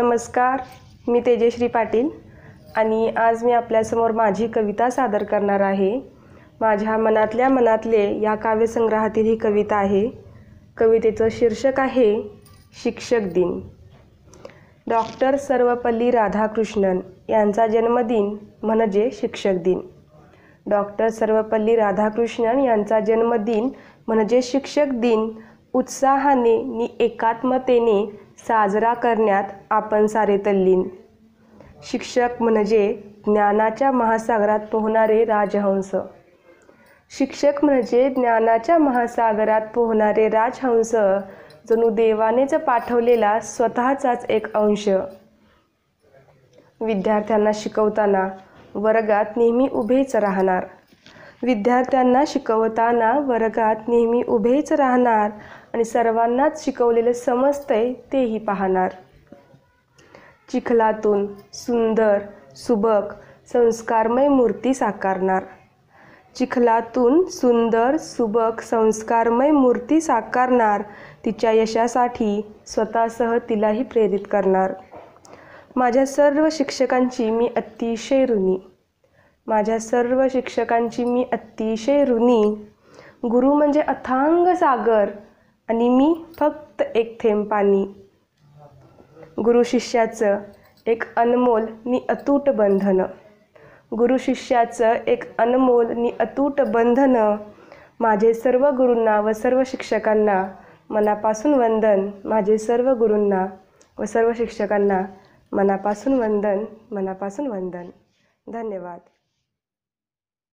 नमस्कार मी तेजश्री पाटील आणि आज मी आपल्यासमोर माझी कविता सादर करणार आहे माझ्या मनातल्या मनातले या काव्यसंग्रहातील ही कविता आहे कवितेचं शीर्षक आहे शिक्षक दिन डॉक्टर सर्वपल्ली राधाकृष्णन यांचा जन्मदिन म्हणजे शिक्षक दिन डॉक्टर सर्वपल्ली राधाकृष्णन यांचा जन्मदिन म्हणजे शिक्षक दिन उत्साहाने नि एकात्मतेने साजरा करण्यात आपण सारे तल्लीन शिक्षक म्हणजे ज्ञानाच्या महासागरात पोहणारे राजहंस शिक्षक म्हणजे ज्ञानाच्या महासागरात पोहणारे राजहंस जणू देवानेच पाठवलेला स्वतःचाच एक अंश विद्यार्थ्यांना शिकवताना वर्गात नेहमी उभेच राहणार विद्यार्थ्यांना शिकवताना वर्गात नेहमी उभेच राहणार आणि सर्वांनाच शिकवलेले समजतंय तेही पाहणार चिखलातून सुंदर सुबक संस्कारमय मूर्ती साकारणार चिखलातून सुंदर सुबक संस्कारमय मूर्ती साकारणार तिच्या यशासाठी स्वतःसह तिलाही प्रेरित करणार माझ्या सर्व शिक्षकांची मी अतिशय ऋणी माझ्या सर्व शिक्षकांची मी अतिशय ऋणी गुरु म्हणजे अथांग सागर आणि मी फक्त एक थेंब पाणी गुरु शिष्याचं एक अनमोल नि अतूट बंधन गुरु शिष्याचं एक अनमोल नि अतूट बंधन माझे सर्व गुरूंना व सर्व शिक्षकांना मनापासून वंदन माझे सर्व गुरूंना व सर्व शिक्षकांना मनापासून वंदन मनापासून वंदन धन्यवाद